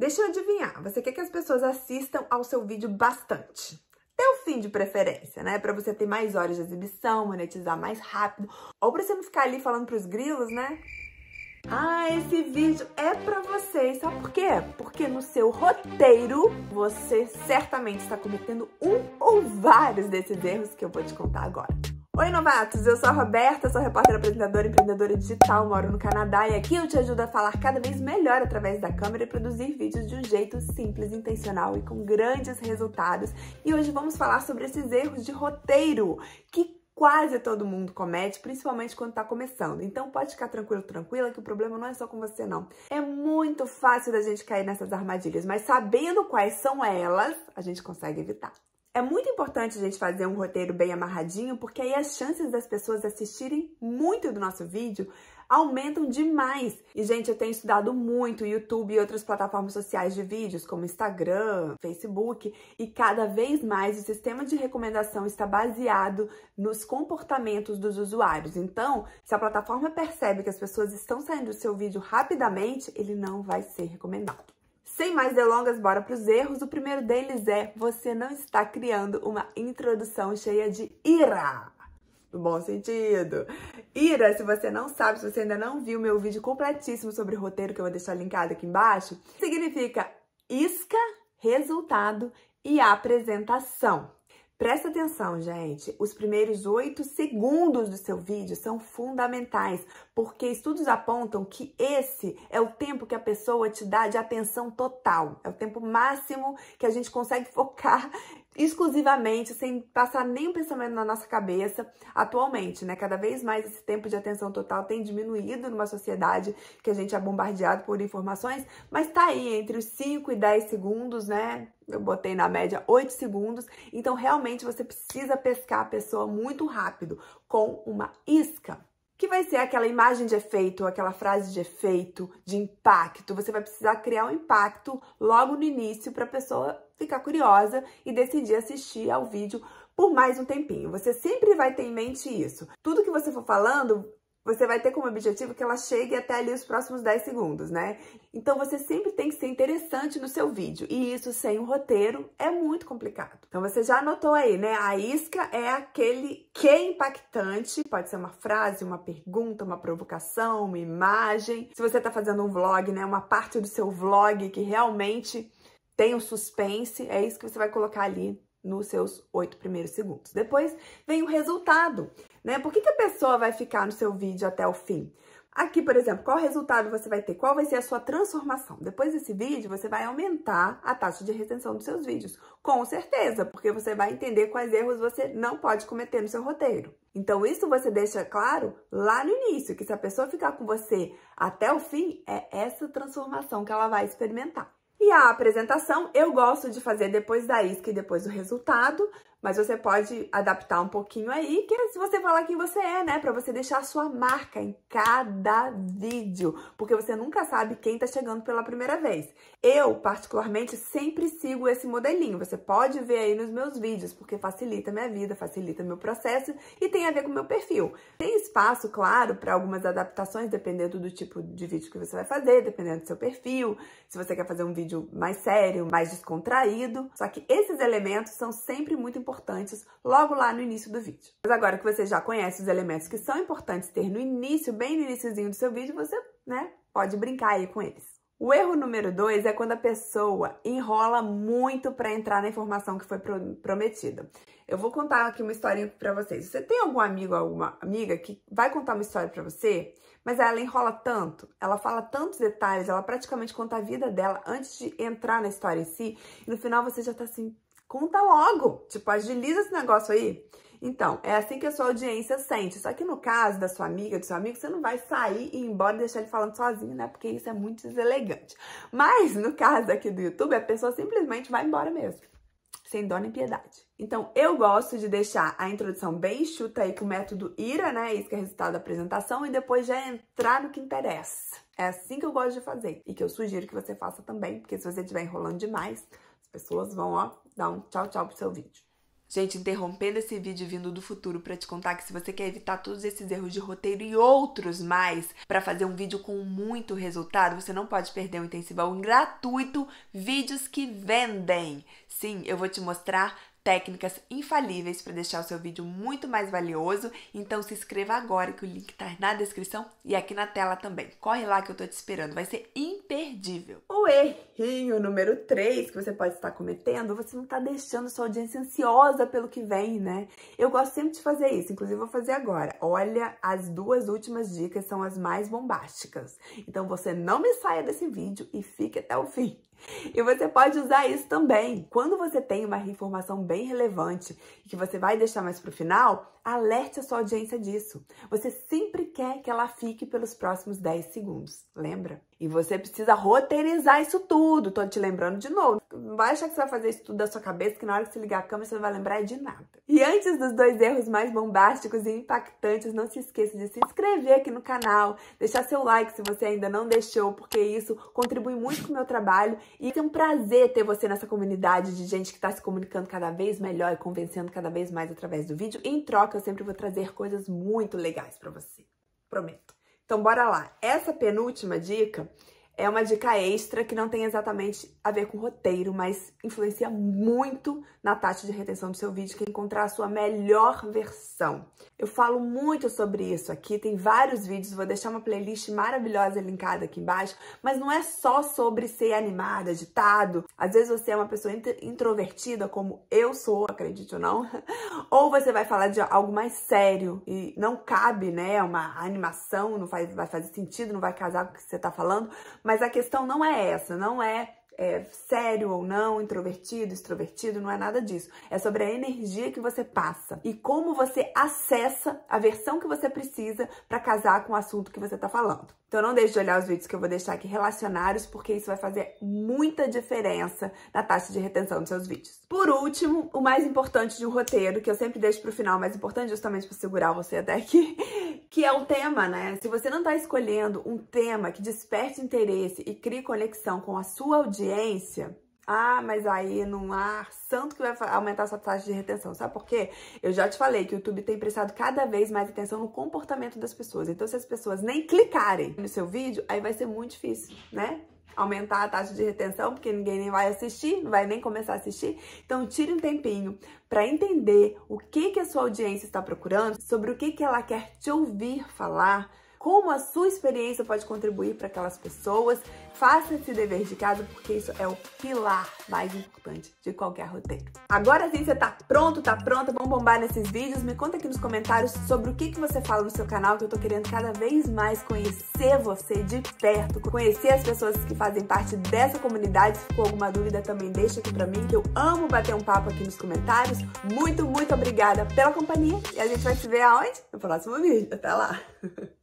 Deixa eu adivinhar, você quer que as pessoas assistam ao seu vídeo bastante. Até o fim de preferência, né? Para você ter mais horas de exibição, monetizar mais rápido, ou para você não ficar ali falando para os grilos, né? Ah, esse vídeo é para vocês. Sabe por quê? Porque no seu roteiro você certamente está cometendo um ou vários desses erros que eu vou te contar agora. Oi, novatos! Eu sou a Roberta, sou repórter apresentadora empreendedora digital, moro no Canadá e aqui eu te ajudo a falar cada vez melhor através da câmera e produzir vídeos de um jeito simples, intencional e com grandes resultados. E hoje vamos falar sobre esses erros de roteiro que quase todo mundo comete, principalmente quando está começando. Então pode ficar tranquilo, tranquila, que o problema não é só com você não. É muito fácil da gente cair nessas armadilhas, mas sabendo quais são elas, a gente consegue evitar. É muito importante a gente fazer um roteiro bem amarradinho, porque aí as chances das pessoas assistirem muito do nosso vídeo aumentam demais. E, gente, eu tenho estudado muito YouTube e outras plataformas sociais de vídeos, como Instagram, Facebook, e cada vez mais o sistema de recomendação está baseado nos comportamentos dos usuários. Então, se a plataforma percebe que as pessoas estão saindo do seu vídeo rapidamente, ele não vai ser recomendado. Sem mais delongas, bora para os erros. O primeiro deles é: você não está criando uma introdução cheia de ira. No bom sentido. Ira, se você não sabe, se você ainda não viu meu vídeo completíssimo sobre roteiro, que eu vou deixar linkado aqui embaixo, significa isca, resultado e apresentação. Presta atenção, gente. Os primeiros oito segundos do seu vídeo são fundamentais, porque estudos apontam que esse é o tempo que a pessoa te dá de atenção total. É o tempo máximo que a gente consegue focar exclusivamente, sem passar nenhum pensamento na nossa cabeça atualmente, né? Cada vez mais esse tempo de atenção total tem diminuído numa sociedade que a gente é bombardeado por informações, mas tá aí entre os 5 e 10 segundos, né? eu botei na média 8 segundos. Então, realmente, você precisa pescar a pessoa muito rápido, com uma isca. Que vai ser aquela imagem de efeito, aquela frase de efeito, de impacto. Você vai precisar criar um impacto logo no início para a pessoa ficar curiosa e decidir assistir ao vídeo por mais um tempinho. Você sempre vai ter em mente isso. Tudo que você for falando, você vai ter como objetivo que ela chegue até ali os próximos 10 segundos, né? Então você sempre tem que ser interessante no seu vídeo. E isso sem um roteiro é muito complicado. Então você já anotou aí, né? A isca é aquele que é impactante, pode ser uma frase, uma pergunta, uma provocação, uma imagem. Se você tá fazendo um vlog, né, uma parte do seu vlog que realmente tem o suspense, é isso que você vai colocar ali nos seus oito primeiros segundos. Depois vem o resultado, né? Por que, que a pessoa vai ficar no seu vídeo até o fim? Aqui, por exemplo, qual resultado você vai ter? Qual vai ser a sua transformação? Depois desse vídeo, você vai aumentar a taxa de retenção dos seus vídeos, com certeza, porque você vai entender quais erros você não pode cometer no seu roteiro. Então, isso você deixa claro lá no início, que se a pessoa ficar com você até o fim, é essa transformação que ela vai experimentar. E a apresentação eu gosto de fazer depois da isca e depois do resultado, mas você pode adaptar um pouquinho aí, que é se você falar quem você é, né? Pra você deixar a sua marca em cada vídeo. Porque você nunca sabe quem tá chegando pela primeira vez. Eu, particularmente, sempre sigo esse modelinho. Você pode ver aí nos meus vídeos, porque facilita minha vida, facilita meu processo e tem a ver com meu perfil. Tem espaço, claro, para algumas adaptações, dependendo do tipo de vídeo que você vai fazer, dependendo do seu perfil, se você quer fazer um vídeo mais sério, mais descontraído. Só que esses elementos são sempre muito importantes importantes logo lá no início do vídeo. Mas agora que você já conhece os elementos que são importantes ter no início, bem no iníciozinho do seu vídeo, você, né, pode brincar aí com eles. O erro número dois é quando a pessoa enrola muito para entrar na informação que foi prometida. Eu vou contar aqui uma historinha para vocês. Você tem algum amigo, alguma amiga que vai contar uma história para você, mas ela enrola tanto, ela fala tantos detalhes, ela praticamente conta a vida dela antes de entrar na história em si, e no final você já tá assim, Conta logo, tipo, agiliza esse negócio aí. Então, é assim que a sua audiência sente. Só que no caso da sua amiga, do seu amigo, você não vai sair e ir embora e deixar ele falando sozinho, né? Porque isso é muito deselegante. Mas no caso aqui do YouTube, a pessoa simplesmente vai embora mesmo. Sem dó nem piedade. Então, eu gosto de deixar a introdução bem chuta aí com o método IRA, né? Isso que é resultado da apresentação, e depois já entrar no que interessa. É assim que eu gosto de fazer. E que eu sugiro que você faça também, porque se você estiver enrolando demais, as pessoas vão, ó, dá um tchau, tchau pro seu vídeo. Gente, interrompendo esse vídeo vindo do futuro para te contar que se você quer evitar todos esses erros de roteiro e outros mais para fazer um vídeo com muito resultado, você não pode perder o é um intensivão gratuito Vídeos que Vendem. Sim, eu vou te mostrar técnicas infalíveis para deixar o seu vídeo muito mais valioso. Então se inscreva agora que o link está na descrição e aqui na tela também. Corre lá que eu tô te esperando. Vai ser incrível imperdível. O errinho número 3 que você pode estar cometendo, você não está deixando sua audiência ansiosa pelo que vem, né? Eu gosto sempre de fazer isso, inclusive vou fazer agora. Olha, as duas últimas dicas são as mais bombásticas. Então você não me saia desse vídeo e fique até o fim. E você pode usar isso também. Quando você tem uma informação bem relevante e que você vai deixar mais para o final, Alerte a sua audiência disso. Você sempre quer que ela fique pelos próximos 10 segundos, lembra? E você precisa roteirizar isso tudo. Tô te lembrando de novo. Não vai achar que você vai fazer isso tudo da sua cabeça, que na hora que você ligar a câmera você não vai lembrar de nada. E antes dos dois erros mais bombásticos e impactantes, não se esqueça de se inscrever aqui no canal, deixar seu like se você ainda não deixou, porque isso contribui muito com o meu trabalho e é um prazer ter você nessa comunidade de gente que está se comunicando cada vez melhor e convencendo cada vez mais através do vídeo. E em troca, eu sempre vou trazer coisas muito legais para você. Prometo. Então bora lá. Essa penúltima dica é uma dica extra que não tem exatamente a ver com roteiro, mas influencia muito na taxa de retenção do seu vídeo, que é encontrar a sua melhor versão. Eu falo muito sobre isso aqui, tem vários vídeos, vou deixar uma playlist maravilhosa linkada aqui embaixo, mas não é só sobre ser animado, agitado. Às vezes você é uma pessoa introvertida, como eu sou, acredite ou não, ou você vai falar de algo mais sério e não cabe, né, uma animação, não faz, vai fazer sentido, não vai casar com o que você tá falando, mas mas a questão não é essa, não é, é sério ou não, introvertido, extrovertido, não é nada disso. É sobre a energia que você passa e como você acessa a versão que você precisa para casar com o assunto que você está falando. Então não deixe de olhar os vídeos que eu vou deixar aqui relacionados, porque isso vai fazer muita diferença na taxa de retenção dos seus vídeos. Por último, o mais importante de um roteiro, que eu sempre deixo para o final mais importante, justamente para segurar você até aqui, que é o tema, né? Se você não está escolhendo um tema que desperte interesse e crie conexão com a sua audiência, ah, mas aí não há santo que vai aumentar a sua taxa de retenção. Sabe por quê? Eu já te falei que o YouTube tem prestado cada vez mais atenção no comportamento das pessoas. Então, se as pessoas nem clicarem no seu vídeo, aí vai ser muito difícil, né? aumentar a taxa de retenção, porque ninguém nem vai assistir, não vai nem começar a assistir. Então, tire um tempinho para entender o que, que a sua audiência está procurando, sobre o que, que ela quer te ouvir falar, como a sua experiência pode contribuir para aquelas pessoas. Faça esse dever de casa, porque isso é o pilar mais importante de qualquer roteiro. Agora sim, você tá pronto, tá pronta? Vamos bombar nesses vídeos? Me conta aqui nos comentários sobre o que, que você fala no seu canal, que eu tô querendo cada vez mais conhecer você de perto, conhecer as pessoas que fazem parte dessa comunidade. Se ficou alguma dúvida, também deixa aqui pra mim, que eu amo bater um papo aqui nos comentários. Muito, muito obrigada pela companhia e a gente vai se ver aonde? No próximo vídeo. Até lá!